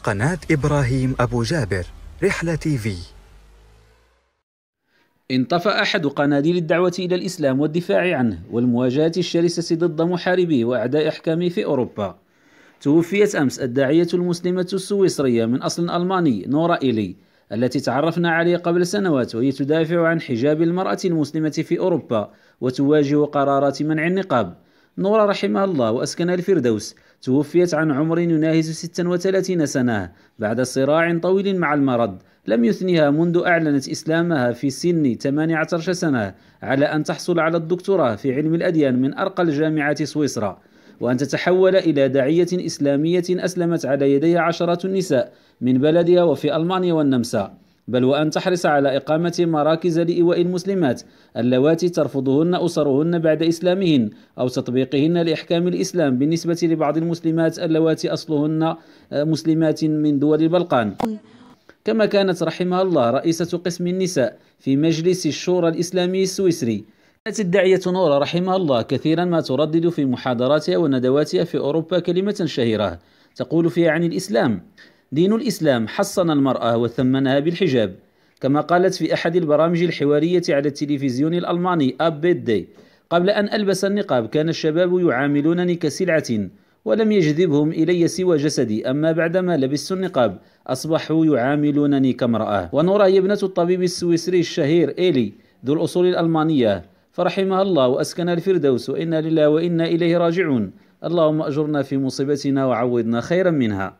قناة إبراهيم أبو جابر رحلة تي في انطفأ أحد قناديل الدعوة إلى الإسلام والدفاع عنه والمواجهة الشرسة ضد محاربيه وأعداء أحكامه في أوروبا توفيت أمس الداعية المسلمة السويسرية من أصل ألماني نورا إيلي التي تعرفنا عليها قبل سنوات وهي تدافع عن حجاب المرأة المسلمة في أوروبا وتواجه قرارات منع النقاب نورا رحمها الله وأسكن الفردوس توفيت عن عمر يناهز 36 سنة بعد صراع طويل مع المرض لم يثنها منذ أعلنت إسلامها في سن 18 سنة على أن تحصل على الدكتوراه في علم الأديان من أرقى الجامعات سويسرا وأن تتحول إلى داعية إسلامية أسلمت على يديها عشرات النساء من بلدها وفي ألمانيا والنمسا بل وأن تحرص على إقامة مراكز لإيواء المسلمات اللواتي ترفضهن أسرهن بعد إسلامهن أو تطبيقهن لإحكام الإسلام بالنسبة لبعض المسلمات اللواتي أصلهن آه، مسلمات من دول البلقان كما كانت رحمها الله رئيسة قسم النساء في مجلس الشورى الإسلامي السويسري كانت الداعية نورة رحمها الله كثيرا ما تردد في محاضراتها وندواتها في أوروبا كلمة شهيرة تقول فيها عن الإسلام دين الإسلام حصن المرأة وثمنها بالحجاب كما قالت في أحد البرامج الحوارية على التلفزيون الألماني أب دي قبل أن ألبس النقاب كان الشباب يعاملونني كسلعة ولم يجذبهم إلي سوى جسدي أما بعدما لبست النقاب أصبحوا يعاملونني كامرأة ونورا هي ابنة الطبيب السويسري الشهير إيلي ذو الأصول الألمانية فرحمها الله وأسكن الفردوس وإنا لله وإنا إليه راجعون اللهم أجرنا في مصيبتنا وعوضنا خيرا منها